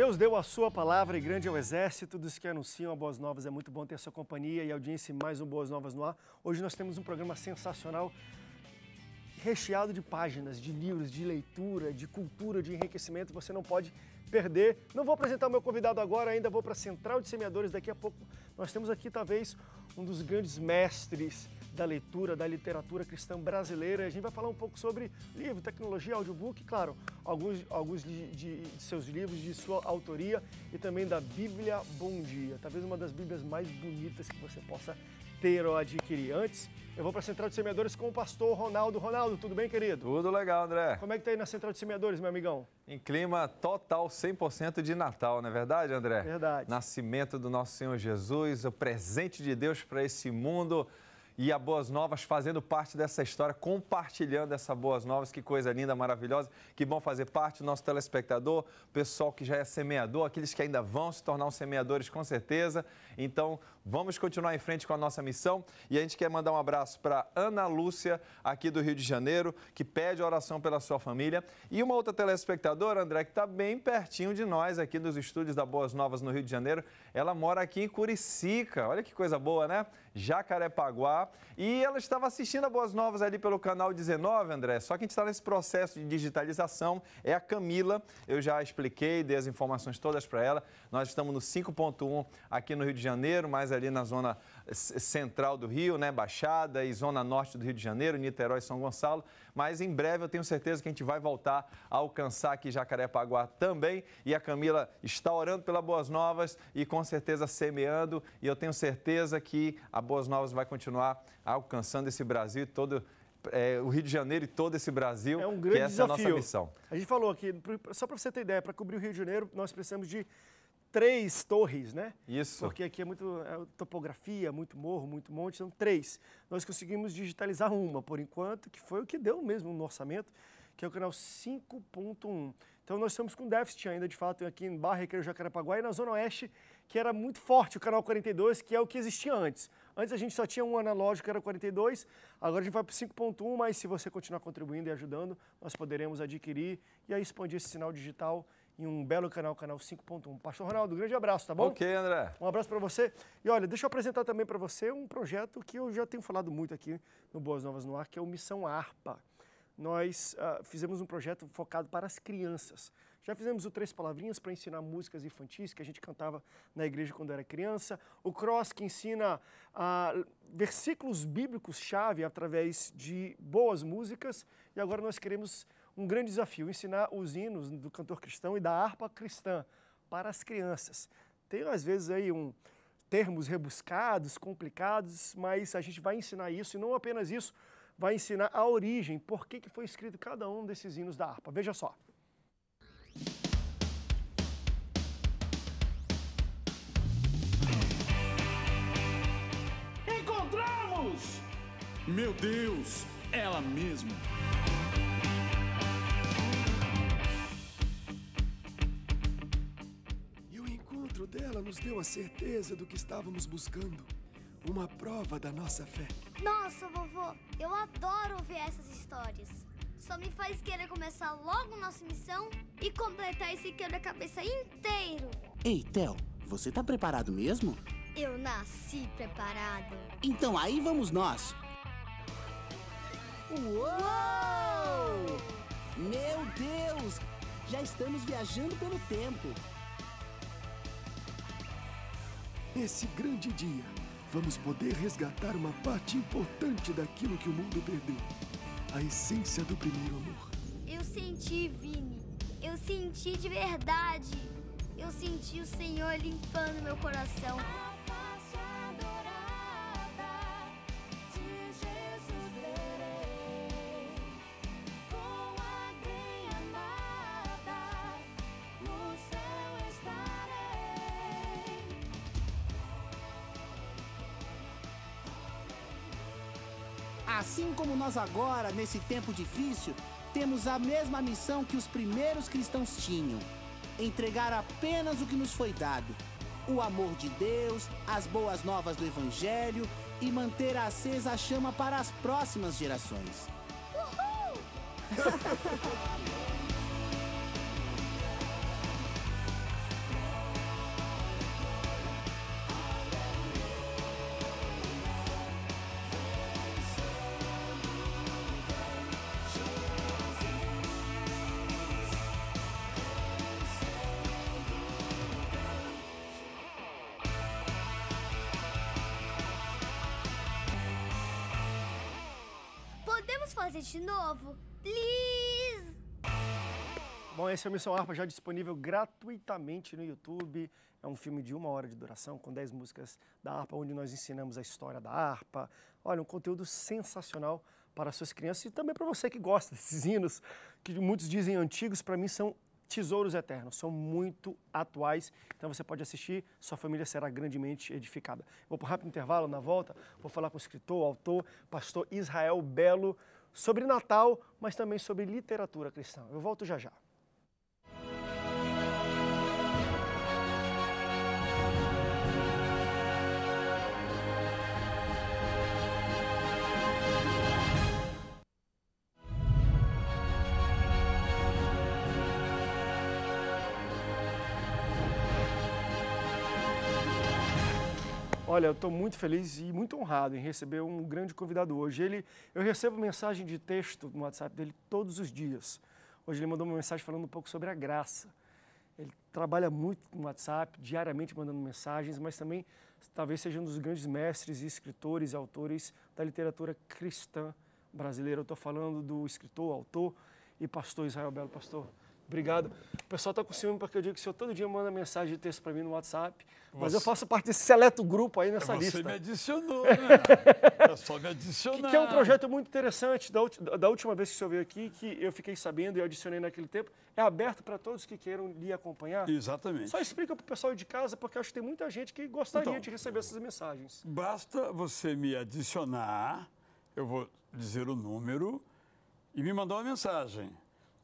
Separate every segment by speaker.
Speaker 1: Deus deu a sua palavra e grande é o exército dos que anunciam a Boas Novas. É muito bom ter a sua companhia e audiência em mais um Boas Novas no ar. Hoje nós temos um programa sensacional, recheado de páginas, de livros, de leitura, de cultura, de enriquecimento. Você não pode perder. Não vou apresentar o meu convidado agora, ainda vou para a Central de Semeadores. Daqui a pouco nós temos aqui talvez um dos grandes mestres da leitura, da literatura cristã brasileira. A gente vai falar um pouco sobre livro, tecnologia, audiobook, claro, alguns, alguns de, de, de seus livros de sua autoria e também da Bíblia Bom Dia, talvez uma das Bíblias mais bonitas que você possa ter ou adquirir. Antes, eu vou para a Central de Semeadores com o pastor Ronaldo. Ronaldo, tudo bem,
Speaker 2: querido? Tudo legal, André.
Speaker 1: Como é que tá aí na Central de Semeadores, meu amigão?
Speaker 2: Em clima total, 100% de Natal, não é verdade, André? Verdade. Nascimento do nosso Senhor Jesus, o presente de Deus para esse mundo e a Boas Novas fazendo parte dessa história, compartilhando essa Boas Novas. Que coisa linda, maravilhosa. Que bom fazer parte, do nosso telespectador, o pessoal que já é semeador, aqueles que ainda vão se tornar semeadores com certeza. Então, Vamos continuar em frente com a nossa missão e a gente quer mandar um abraço para Ana Lúcia, aqui do Rio de Janeiro, que pede oração pela sua família. E uma outra telespectadora, André, que está bem pertinho de nós, aqui nos estúdios da Boas Novas, no Rio de Janeiro. Ela mora aqui em Curicica, olha que coisa boa, né? Jacarepaguá. E ela estava assistindo a Boas Novas ali pelo canal 19, André, só que a gente está nesse processo de digitalização. É a Camila, eu já expliquei, dei as informações todas para ela. Nós estamos no 5.1 aqui no Rio de Janeiro, mais ali na zona central do Rio, né, Baixada e zona norte do Rio de Janeiro, Niterói e São Gonçalo, mas em breve eu tenho certeza que a gente vai voltar a alcançar aqui Jacarepaguá também e a Camila está orando pela Boas Novas e com certeza semeando e eu tenho certeza que a Boas Novas vai continuar alcançando esse Brasil todo é, o Rio de Janeiro e todo esse Brasil, é um grande que essa desafio. é a nossa missão.
Speaker 1: A gente falou aqui, só para você ter ideia, para cobrir o Rio de Janeiro, nós precisamos de três torres, né? Isso. Porque aqui é muito é topografia, muito morro, muito monte, são três. Nós conseguimos digitalizar uma por enquanto, que foi o que deu mesmo no orçamento, que é o canal 5.1. Então nós estamos com déficit ainda, de fato, aqui em Barra, Recreio, Jacarepaguá e na Zona Oeste, que era muito forte o canal 42, que é o que existia antes. Antes a gente só tinha um analógico, que era 42, agora a gente vai para 5.1, mas se você continuar contribuindo e ajudando, nós poderemos adquirir e aí expandir esse sinal digital em um belo canal, canal 5.1. Pastor Ronaldo, um grande abraço, tá bom? Ok, André. Um abraço para você. E olha, deixa eu apresentar também para você um projeto que eu já tenho falado muito aqui no Boas Novas no Ar, que é o Missão ARPA. Nós uh, fizemos um projeto focado para as crianças. Já fizemos o Três Palavrinhas para ensinar músicas infantis que a gente cantava na igreja quando era criança. O Cross, que ensina uh, versículos bíblicos-chave através de boas músicas. E agora nós queremos um grande desafio, ensinar os hinos do cantor cristão e da harpa cristã para as crianças. Tem às vezes aí um termos rebuscados, complicados, mas a gente vai ensinar isso e não apenas isso, vai ensinar a origem, por que, que foi escrito cada um desses hinos da harpa. Veja só.
Speaker 3: Encontramos! Meu Deus, ela mesma.
Speaker 1: dela nos deu a certeza do que estávamos buscando. Uma prova da nossa fé. Nossa, vovô, eu adoro ouvir essas histórias. Só me faz querer começar logo nossa missão e completar esse quebra-cabeça inteiro.
Speaker 2: Ei, Theo, você tá preparado mesmo? Eu nasci preparado. Então aí vamos nós. Uou! Meu Deus! Já estamos viajando pelo tempo. Nesse grande
Speaker 1: dia, vamos poder resgatar uma parte importante daquilo que o mundo perdeu a essência do primeiro amor. Eu senti, Vini. Eu senti de verdade. Eu senti o Senhor limpando meu coração.
Speaker 2: nós agora, nesse tempo difícil, temos a mesma missão que os primeiros cristãos tinham: entregar apenas o que nos foi dado, o amor de Deus, as boas novas do Evangelho e manter acesa a chama para as próximas gerações. Uhul!
Speaker 1: fazer de novo. Please! Bom, esse é o Missão Arpa, já disponível gratuitamente no YouTube. É um filme de uma hora de duração, com 10 músicas da harpa, onde nós ensinamos a história da harpa. Olha, um conteúdo sensacional para suas crianças e também para você que gosta desses hinos, que muitos dizem antigos, para mim são tesouros eternos, são muito atuais. Então você pode assistir, sua família será grandemente edificada. Vou para um rápido intervalo, na volta, vou falar com o escritor, autor, pastor Israel Belo, sobre Natal, mas também sobre literatura cristã. Eu volto já já. Olha, eu estou muito feliz e muito honrado em receber um grande convidado hoje. Ele, eu recebo mensagem de texto no WhatsApp dele todos os dias. Hoje ele mandou uma mensagem falando um pouco sobre a graça. Ele trabalha muito no WhatsApp, diariamente mandando mensagens, mas também talvez seja um dos grandes mestres, escritores e autores da literatura cristã brasileira. Eu estou falando do escritor, autor e pastor Israel Belo. Pastor, Obrigado. O pessoal está com ciúme porque eu digo que o senhor todo dia manda mensagem de texto para mim no WhatsApp, mas você... eu faço parte desse seleto grupo aí nessa você lista. Você me adicionou, né? é só me adicionar. Que, que, é um projeto muito interessante, da, da última vez que o senhor veio aqui, que eu fiquei sabendo e adicionei naquele tempo, é aberto para todos que queiram lhe acompanhar? Exatamente. Só explica para o pessoal de casa, porque acho que tem muita gente que gostaria então, de receber essas
Speaker 3: mensagens. Basta você me adicionar, eu vou dizer o número, e me mandar uma mensagem.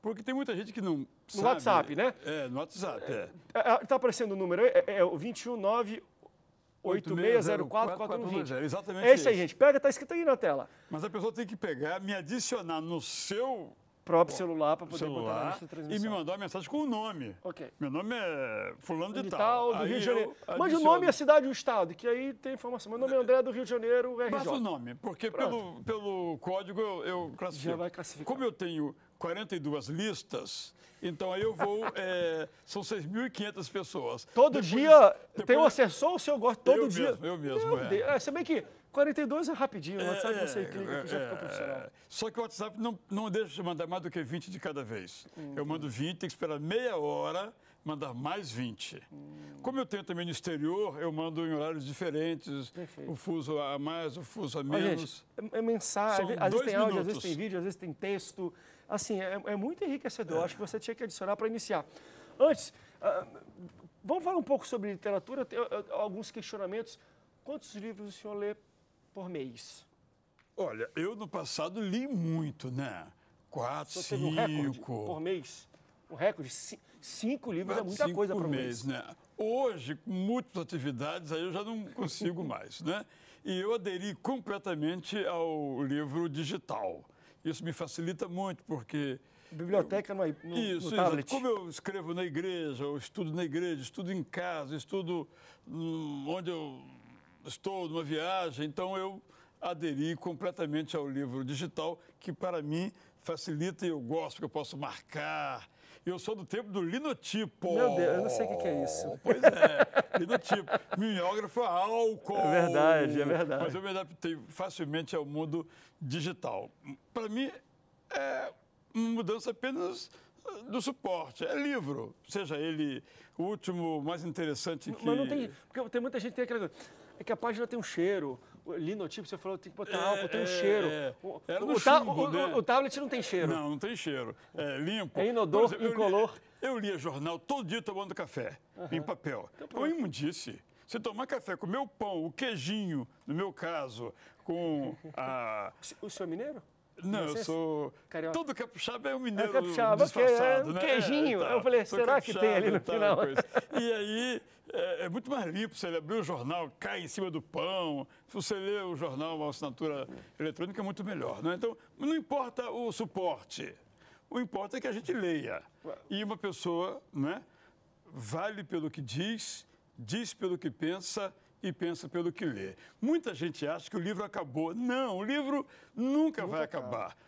Speaker 3: Porque tem muita gente que não. No sabe, WhatsApp, né? É, no WhatsApp. Está é.
Speaker 1: é. é, é tá aparecendo o número, é, é o 219. 8604 É Exatamente. É isso aí, gente.
Speaker 3: Pega, tá escrito aí na tela. Mas a pessoa tem que pegar, me adicionar no seu próprio celular para poder celular, botar na transmissão. E me mandar uma mensagem com o nome. Ok. Meu nome é Fulano de, de Tal. do aí Rio de Janeiro. Mande o nome, a cidade e o estado, que aí tem
Speaker 1: informação. Meu nome é André do Rio de Janeiro, RJ. Mas o nome, porque pelo,
Speaker 3: pelo código eu, eu classifico. Já vai classificar. Como eu tenho 42 listas, então aí eu vou. É, são 6.500 pessoas. Todo depois, dia. Depois, tem um assessor ou o senhor gosta todo eu dia? Mesmo, eu mesmo. Meu é. Deus, é, se bem que 42 é rapidinho, o WhatsApp é, você é, clica é, já é, fica profissional. É. Só que o WhatsApp não, não deixa de mandar mais do que 20 de cada vez. Uhum. Eu mando 20, tem que esperar meia hora mandar mais 20. Hum. Como eu tenho também no exterior, eu mando em horários diferentes, Perfeito. o fuso a mais, o fuso a menos.
Speaker 1: gente, é, é mensagem, às vezes tem minutos. áudio, às vezes tem vídeo, às vezes tem texto. Assim, é, é muito enriquecedor. É. Acho que você tinha que adicionar para iniciar. Antes, uh, vamos falar um pouco sobre literatura. Tem ah, ah, alguns questionamentos. Quantos
Speaker 3: livros o senhor lê por mês? Olha, eu no passado li muito, né? Quatro, então cinco. Um por mês? Um recorde? Cinco. Cinco livros é muita coisa para um mês. mês. Né? Hoje, com muitas atividades, aí eu já não consigo mais, né? E eu aderi completamente ao livro digital. Isso me facilita muito, porque... Biblioteca eu, no, no, isso, no tablet. Isso. Como eu escrevo na igreja, eu estudo na igreja, estudo em casa, estudo hum, onde eu estou, numa viagem, então eu aderi completamente ao livro digital, que para mim facilita e eu gosto, porque eu posso marcar, eu sou do tempo do linotipo. Meu Deus, eu não
Speaker 1: sei o que, que é isso.
Speaker 3: Pois é, linotipo. Mimeógrafo é álcool. É verdade, é verdade. Mas eu me adaptei facilmente ao é mundo digital. Para mim, é uma mudança apenas ah, do suporte. É livro, seja ele o último, mais interessante que... Mas não tem... Porque tem muita gente que tem aquela coisa... É que a página tem um cheiro, linotipo, você falou, tem que botar é, álcool, é, tem um cheiro. É. O, o, chumbo, o, né? o, tablet não tem cheiro. Não, não tem cheiro. É limpo. É inodor, é, exemplo, incolor. Eu lia, jornal todo dia tomando café, uhum. em papel. Então, pronto. eu disse. Você tomar café com meu pão, o queijinho, no meu caso, com a... O senhor é mineiro? Não, eu sou. Carioca. Todo capixaba é um mineiro é capixaba, é disfarçado, é, né? Queijinho. É, tá. eu falei, será que tem ali no final? E aí, é, é, muito mais limpo. Você abrir o jornal, cai em cima do pão. Se você lê o jornal, uma assinatura eletrônica, é muito melhor. Né? Então, não importa o suporte. O importante é que a gente leia. E uma pessoa né, vale pelo que diz, diz pelo que pensa e pensa pelo que lê. Muita gente acha que o livro acabou. Não, o livro nunca, nunca vai acabar. Acaba.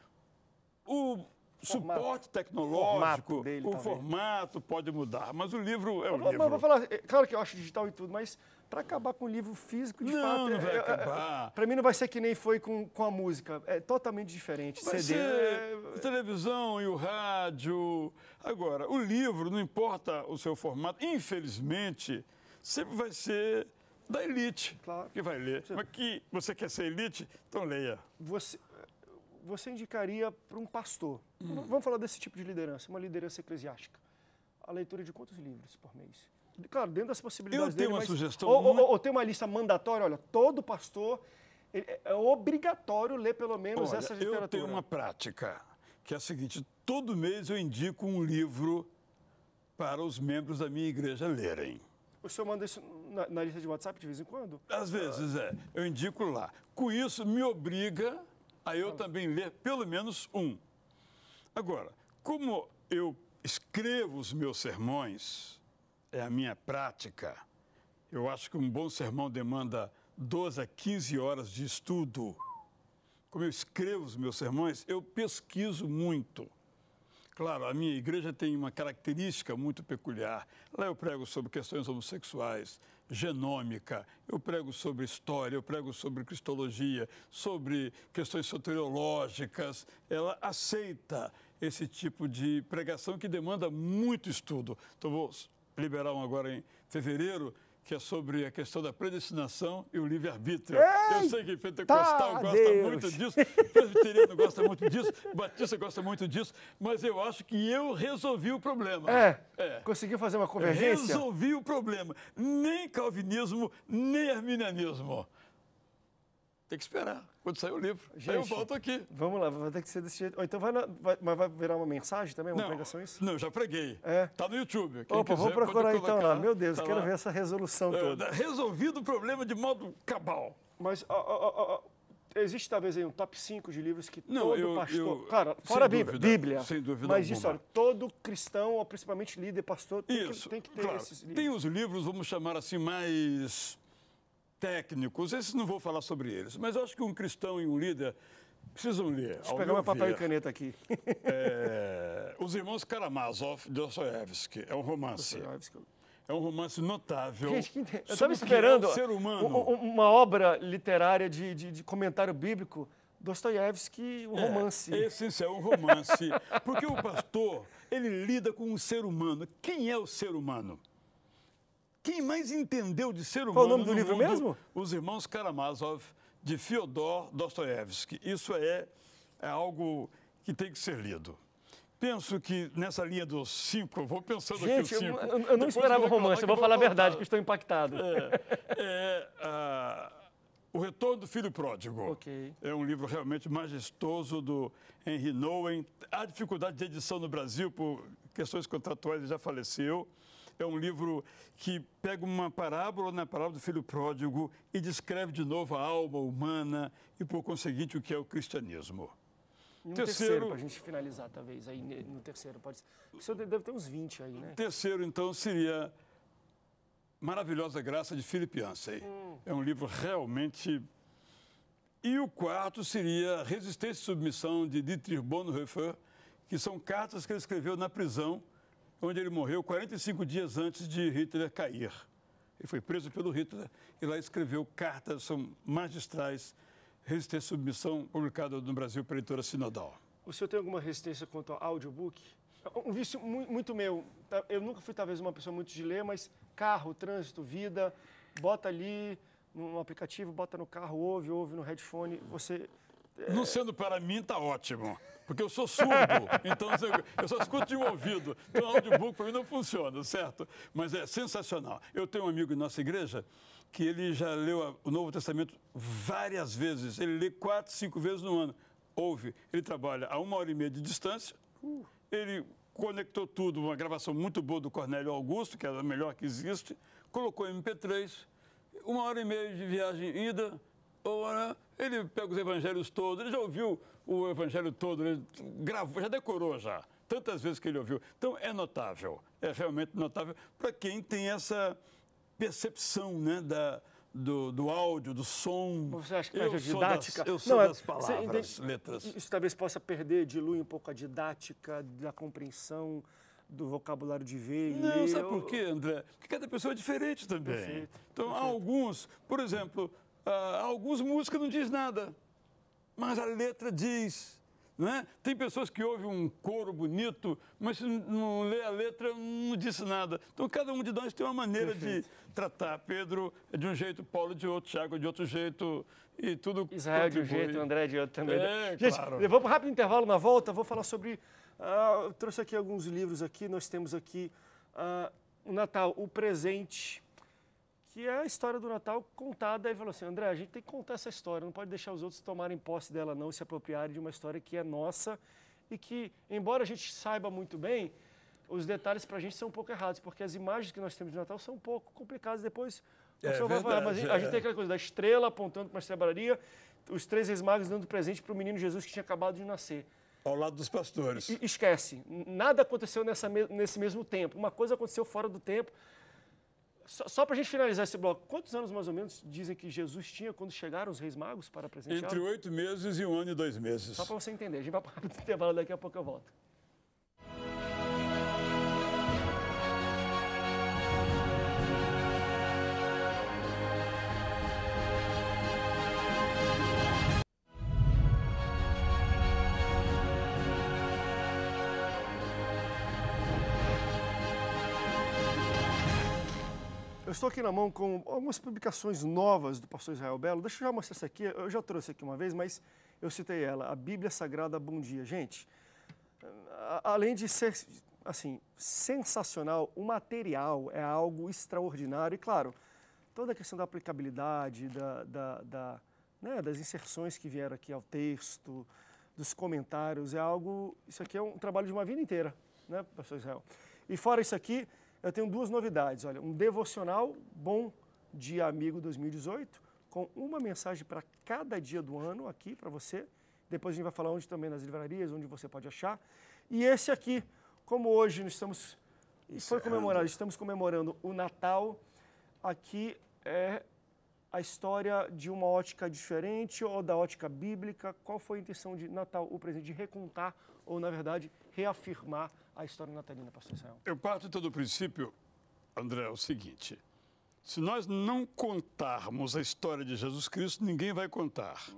Speaker 3: O Formato. suporte tecnológico, formato dele, o talvez. formato pode mudar, mas o livro é o livro. Mas
Speaker 1: falar, é claro que eu acho digital e tudo, mas para acabar com o livro físico, de não, fato. Não é- vai é, é- acabar. É, para mim não vai ser que nem foi com, com a música. É totalmente diferente. Vai CD. É...
Speaker 3: televisão e o rádio. Agora, o livro, não importa o seu formato, infelizmente, sempre vai ser da elite claro. que vai ler. Mas que você quer ser elite? Então leia. Você, você indicaria
Speaker 1: para um pastor? Hum. Vamos falar desse tipo de liderança, uma liderança eclesiástica. A leitura de quantos livros por mês? Claro, dentro das possibilidades Eu tenho dele, uma mas... sugestão. Ou, ou, ou tem uma lista mandatória, olha, todo pastor é, é obrigatório ler pelo menos Olha, essa literatura.
Speaker 3: Eu tenho uma prática, que é a seguinte: todo mês eu indico um livro para os membros da minha igreja lerem.
Speaker 1: O senhor manda isso na, na lista de WhatsApp de vez em quando? Às
Speaker 3: vezes, ah. é. Eu indico lá. Com isso, me obriga a eu ah. também ler pelo menos um. Agora, como eu escrevo os meus sermões, é a minha prática. Eu acho que um bom sermão demanda 12 a 15 horas de estudo. Como eu escrevo os meus sermões, eu pesquiso muito. Claro, a minha igreja tem uma característica muito peculiar. Lá eu prego sobre questões homossexuais, genômica, eu prego sobre história, eu prego sobre cristologia, sobre questões soteriológicas. Ela aceita esse tipo de pregação que demanda muito estudo. Então, vou liberar um agora em fevereiro que é sobre a questão da predestinação e o livre-arbítrio. Eu sei que pentecostal tá gosta Deus. muito disso, presbiteriano gosta muito disso, batista gosta muito disso, mas eu acho que eu resolvi o problema. É, é. conseguiu
Speaker 1: fazer uma convergência?
Speaker 3: Resolvi o problema. Nem calvinismo, nem arminianismo. Tem que esperar. Quando sair o livro, Gente, eu volto aqui.
Speaker 1: Vamos lá, vai ter que ser desse jeito. Ou então vai, na, vai, mas vai virar uma mensagem também, uma não, pregação é
Speaker 3: isso? Não, já preguei. É. Tá no YouTube. Quem Opa, quiser, vou procurar então lá. Meu Deus, tá quero lá. ver essa
Speaker 1: resolução é, toda. Resolvido o problema de modo cabal. Mas ó, ó, ó, existe talvez aí um top 5 de livros que não, todo eu, pastor. Eu, cara, fora a Bíblia, Bíblia. Sem dúvida. Mas isso, olha, todo cristão, ou principalmente líder, pastor, tem, isso, que, tem que ter claro. esses livros.
Speaker 3: Tem os livros, vamos chamar assim, mais técnicos, esses não vou falar sobre eles, mas eu acho que um cristão e um líder precisam ler. Deixa eu pegar meu papel ver, e caneta aqui. É, Os Irmãos Karamazov de é um romance. É um romance notável. Gente, eu estava esperando é um ser humano.
Speaker 1: uma obra literária de, de, de comentário bíblico. Dostoiévski, um é, romance. Esse
Speaker 3: é um romance. Porque o pastor, ele lida com o um ser humano. Quem é o ser humano? Quem mais entendeu de ser humano? Qual o nome do no livro mundo? mesmo? Os Irmãos Karamazov, de Fyodor Dostoevsky. Isso é, é algo que tem que ser lido. Penso que nessa linha dos cinco, vou pensando Gente, aqui os cinco. Eu, eu não esperava eu romance, eu vou falar a verdade, que estou impactado. É, é ah, O Retorno do Filho Pródigo. Okay. É um livro realmente majestoso do Henry Nowen. Há dificuldade de edição no Brasil por questões contratuais, ele já faleceu. É um livro que pega uma parábola na parábola do filho pródigo e descreve de novo a alma humana e, por conseguinte, o que é o cristianismo.
Speaker 1: No terceiro, terceiro para a gente finalizar, talvez, aí no terceiro, pode ser. O senhor deve ter uns 20 aí, né?
Speaker 3: Terceiro, então, seria Maravilhosa Graça de Philip Hum. É um livro realmente. E o quarto seria Resistência e Submissão de Dietrich Bonhoeffer, que são cartas que ele escreveu na prisão onde ele morreu 45 dias antes de Hitler cair. Ele foi preso pelo Hitler e lá escreveu cartas, são magistrais, Resistência e Submissão, publicada no Brasil pela editora Sinodal.
Speaker 1: O senhor tem alguma resistência quanto ao audiobook? É um vício muito meu. Tá, eu nunca fui, talvez, uma pessoa muito de ler, mas carro, trânsito, vida, bota ali no aplicativo, bota no carro, ouve, ouve no headphone. Você
Speaker 3: não sendo para mim, tá ótimo. Porque eu sou surdo, então eu só escuto de um ouvido. Então, audiobook para mim não funciona, certo? Mas é sensacional. Eu tenho um amigo em nossa igreja que ele já leu o Novo Testamento várias vezes. Ele lê quatro, cinco vezes no ano. Ouve. Ele trabalha a uma hora e meia de distância. Ele conectou tudo, uma gravação muito boa do Cornélio Augusto, que é a melhor que existe. Colocou MP3, uma hora e meia de viagem ida, então, né, ele pega os evangelhos todos, ele já ouviu o evangelho todo, ele gravou, já decorou já, tantas vezes que ele ouviu. Então é notável, é realmente notável para quem tem essa percepção, né, da, do, do, áudio, do som. Você acha que eu é didática? Das, eu sou não, é, das palavras, você, letras.
Speaker 1: Isso talvez possa perder, diluir um pouco a didática da compreensão do vocabulário de ver e Não, sabe por
Speaker 3: quê, André? Porque cada pessoa é diferente também. Perfeito, então, perfeito. há alguns, por exemplo, ah, alguns músicos não diz nada, mas a letra diz. Né? Tem pessoas que ouvem um coro bonito, mas se não lê a letra, não disse nada. Então, cada um de nós tem uma maneira Perfeito. de tratar. Pedro de um jeito, Paulo de outro, Thiago de outro jeito, e tudo... Israel de um jeito, André de
Speaker 1: outro também. Né? É, Gente, claro. vamos para um
Speaker 3: rápido intervalo na
Speaker 1: volta, vou falar sobre... Uh, eu trouxe aqui alguns livros aqui, nós temos aqui uh, o Natal, o presente que é a história do Natal contada. E falou assim: André, a gente tem que contar essa história, não pode deixar os outros tomarem posse dela, não, se apropriarem de uma história que é nossa e que, embora a gente saiba muito bem, os detalhes para a gente são um pouco errados, porque as imagens que nós temos de Natal são um pouco complicadas depois. É, verdade, falar, mas a gente, é. a gente tem aquela coisa da estrela apontando para uma estrebaria, os três esmagos magos dando presente para o menino Jesus que tinha acabado de nascer. Ao lado dos pastores. E, esquece, nada aconteceu nessa, nesse mesmo tempo. Uma coisa aconteceu fora do tempo só, só para a gente finalizar esse bloco, quantos anos mais ou menos dizem que Jesus tinha quando chegaram os reis magos para presentear? Entre
Speaker 3: oito meses e um ano e dois meses. Só para
Speaker 1: você entender, a gente vai para o intervalo daqui a pouco eu volto. estou aqui na mão com algumas publicações novas do pastor Israel Belo. Deixa eu já mostrar essa aqui. Eu já trouxe aqui uma vez, mas eu citei ela. A Bíblia Sagrada Bom Dia. Gente, além de ser assim sensacional, o material é algo extraordinário. E claro, toda a questão da aplicabilidade, da, da, da né, das inserções que vieram aqui ao texto, dos comentários, é algo. Isso aqui é um trabalho de uma vida inteira, né, pastor Israel? E fora isso aqui, eu tenho duas novidades. Olha, um devocional Bom Dia Amigo 2018, com uma mensagem para cada dia do ano aqui para você. Depois a gente vai falar onde também nas livrarias, onde você pode achar. E esse aqui, como hoje nós estamos Isso foi comemorado, estamos comemorando o Natal. Aqui é a história de uma ótica diferente ou da ótica bíblica. Qual foi a intenção de Natal, o presente de recontar ou na verdade reafirmar a história natalina, pastor Israel?
Speaker 3: Eu parto todo o princípio, André, é o seguinte. Se nós não contarmos a história de Jesus Cristo, ninguém vai contar.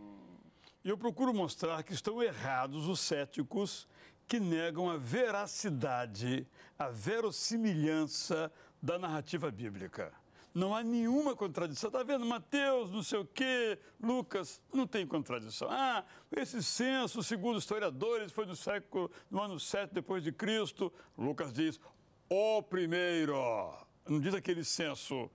Speaker 3: E eu procuro mostrar que estão errados os céticos que negam a veracidade, a verossimilhança da narrativa bíblica. Não há nenhuma contradição. Está vendo? Mateus, não sei o quê, Lucas, não tem contradição. Ah, esse censo, segundo historiadores, foi do século, no ano 7 depois de Cristo. Lucas diz, o primeiro. Não diz aquele censo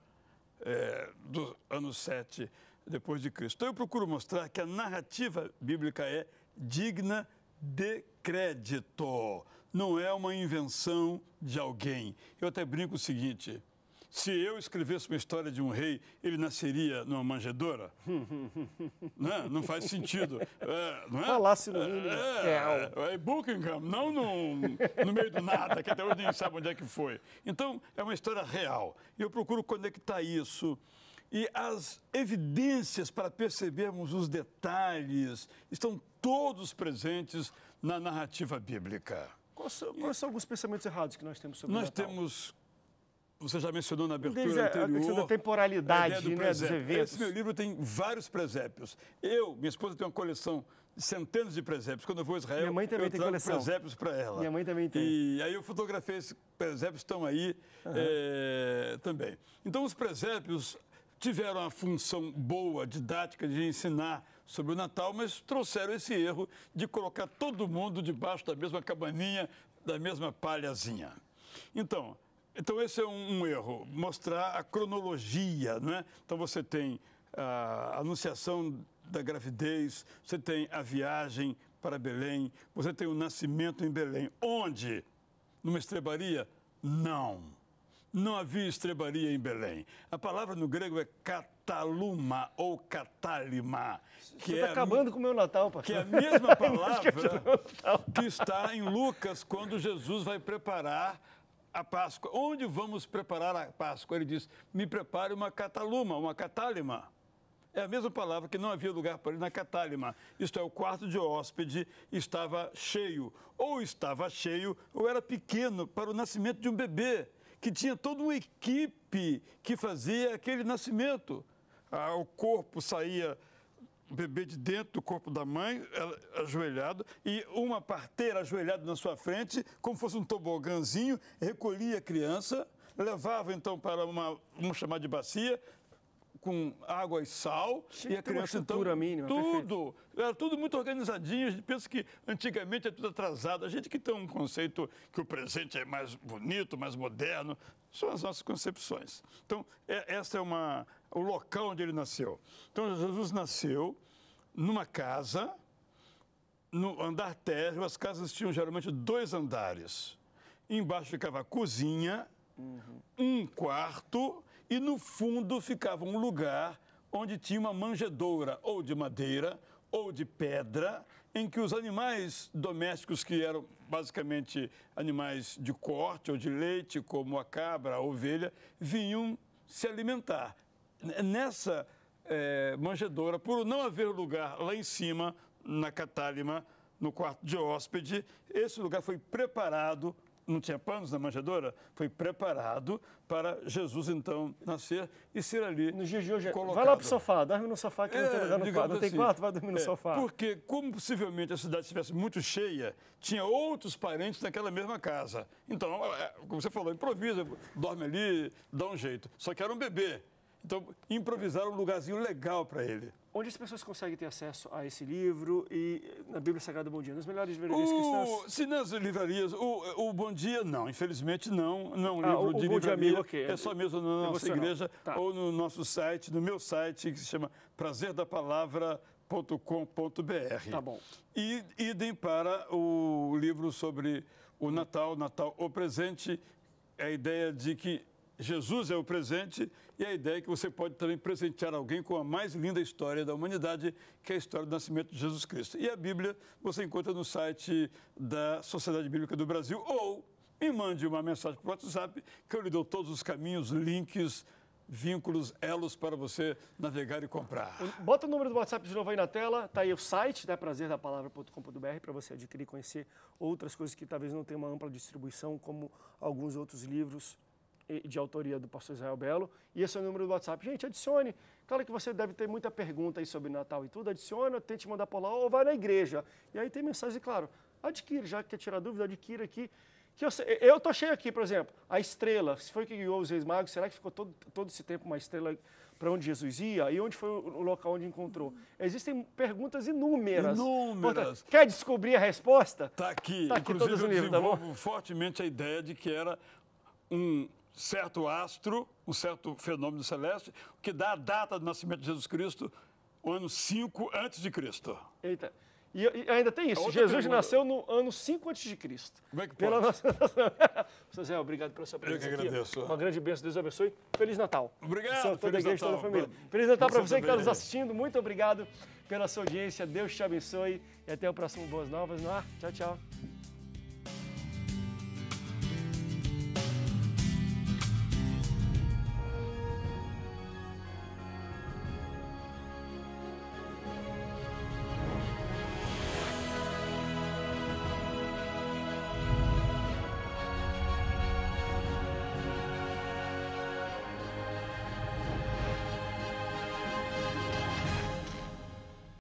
Speaker 3: é, do ano 7 depois de Cristo. Então eu procuro mostrar que a narrativa bíblica é digna de crédito, não é uma invenção de alguém. Eu até brinco o seguinte: se eu escrevesse uma história de um rei, ele nasceria numa manjedoura? não, né? não faz sentido. É, não é? Palácio no mínimo. Né? É, é, é, é, é, Buckingham, não no, no meio do nada, que até hoje nem sabe onde é que foi. Então, é uma história real. E eu procuro conectar isso e as evidências para percebermos os detalhes estão todos presentes na narrativa bíblica.
Speaker 1: Quais são, quais são alguns pensamentos errados que nós temos sobre nós o Natal? Nós temos
Speaker 3: você já mencionou na abertura Desde anterior. A questão da temporalidade do né, dos eventos. Esse meu livro tem vários presépios. Eu, minha esposa tem uma coleção de centenas de presépios. Quando eu vou a Israel, minha mãe também eu tem coleção. presépios para ela. Minha mãe também tem. E aí eu fotografei esses presépios, estão aí uhum. é, também. Então, os presépios tiveram a função boa, didática, de ensinar sobre o Natal, mas trouxeram esse erro de colocar todo mundo debaixo da mesma cabaninha, da mesma palhazinha. Então, então, esse é um, um erro, mostrar a cronologia, não é? Então, você tem a anunciação da gravidez, você tem a viagem para Belém, você tem o nascimento em Belém. Onde? Numa estrebaria? Não. Não havia estrebaria em Belém. A palavra no grego é cataluma ou catálima. Você está é acabando
Speaker 1: com o meu Natal, pastor. Que é a mesma palavra
Speaker 3: que está em Lucas quando Jesus vai preparar a Páscoa. Onde vamos preparar a Páscoa? Ele diz: Me prepare uma cataluma, uma catálima. É a mesma palavra que não havia lugar para ele na catálima. Isto é, o quarto de hóspede estava cheio. Ou estava cheio, ou era pequeno para o nascimento de um bebê, que tinha toda uma equipe que fazia aquele nascimento. Ah, o corpo saía bebê de dentro do corpo da mãe, ajoelhado, e uma parteira ajoelhada na sua frente, como fosse um tobogãzinho, recolhia a criança, levava então para uma, vamos chamar de bacia, com água e sal Sim, e a criança então mínima, tudo perfeito. era tudo muito organizadinho a gente pensa que antigamente é tudo atrasado a gente que tem um conceito que o presente é mais bonito mais moderno são as nossas concepções então é, essa é uma o local onde ele nasceu. Então, Jesus nasceu numa casa, no andar térreo, as casas tinham geralmente dois andares. Embaixo ficava a cozinha, uhum. um quarto, e no fundo ficava um lugar onde tinha uma manjedoura, ou de madeira, ou de pedra, em que os animais domésticos, que eram basicamente animais de corte ou de leite, como a cabra, a ovelha, vinham se alimentar nessa é, manjedoura, por não haver lugar lá em cima, na catálima, no quarto de hóspede, esse lugar foi preparado não tinha panos na manjedoura, foi preparado para Jesus então nascer e ser ali. No dia de hoje, colocado. É, vai lá para o sofá, dorme no sofá que é, não tem é, lugar no quarto. Não tem assim. quarto, vai dormir no é, sofá. Porque, como possivelmente a cidade estivesse muito cheia, tinha outros parentes naquela mesma casa. Então, é, como você falou, improvisa, dorme ali, dá um jeito. Só que era um bebê. Então, improvisaram um lugarzinho legal para ele.
Speaker 1: Onde as pessoas conseguem ter acesso a esse livro e na Bíblia Sagrada Bom Dia? Nas melhores livrarias o... cristãs?
Speaker 3: Se nas livrarias, o, o Bom Dia não, infelizmente não. Não, ah, livro o, de o é livraria amigo, okay. é só mesmo na nossa igreja tá. ou no nosso site, no meu site, que se chama PrazerDaPalavra.com.br. Tá bom. E idem para o livro sobre o Natal, Natal o presente, é a ideia de que Jesus é o presente e a ideia é que você pode também presentear alguém com a mais linda história da humanidade, que é a história do nascimento de Jesus Cristo. E a Bíblia você encontra no site da Sociedade Bíblica do Brasil ou me mande uma mensagem para o WhatsApp que eu lhe dou todos os caminhos, links, vínculos, elos para você navegar e comprar.
Speaker 1: Bota o número do WhatsApp de novo aí na tela, tá aí o site, né, prazerdapalavra.com.br para você adquirir, conhecer outras coisas que talvez não tenham uma ampla distribuição, como alguns outros livros de autoria do pastor Israel Belo, e esse é o número do WhatsApp. Gente, adicione. Claro que você deve ter muita pergunta aí sobre Natal e tudo, adicione. tente mandar o lá ou vai na igreja. E aí tem mensagem, claro, adquire, já que quer tirar dúvida, adquire aqui. Que eu, eu tô cheio aqui, por exemplo, a estrela, se foi que guiou os reis magos, será que ficou todo, todo esse tempo uma estrela para onde Jesus ia e onde foi o local onde encontrou. Existem perguntas inúmeras. Inúmeras.
Speaker 3: quer descobrir a resposta? Está aqui. Tá aqui Inclusive, todos eu tá desenvolvo fortemente a ideia de que era um certo astro, um certo fenômeno celeste, que dá a data do nascimento de Jesus Cristo, o ano 5 antes de Cristo.
Speaker 1: Eita. E, ainda tem isso. É Jesus pergunta. nasceu no ano 5 a.C. Como é que pode? Pela nossa... Seu Zé, obrigado pela sua presença. Eu que agradeço. Aqui. Uma grande bênção, Deus abençoe. Feliz Natal. Obrigado. Sou toda Feliz a igreja, Natal. toda a família. Feliz Natal para você que está nos assistindo. Muito obrigado pela sua audiência. Deus te abençoe. E até o próximo Boas Novas no ar. Tchau, tchau.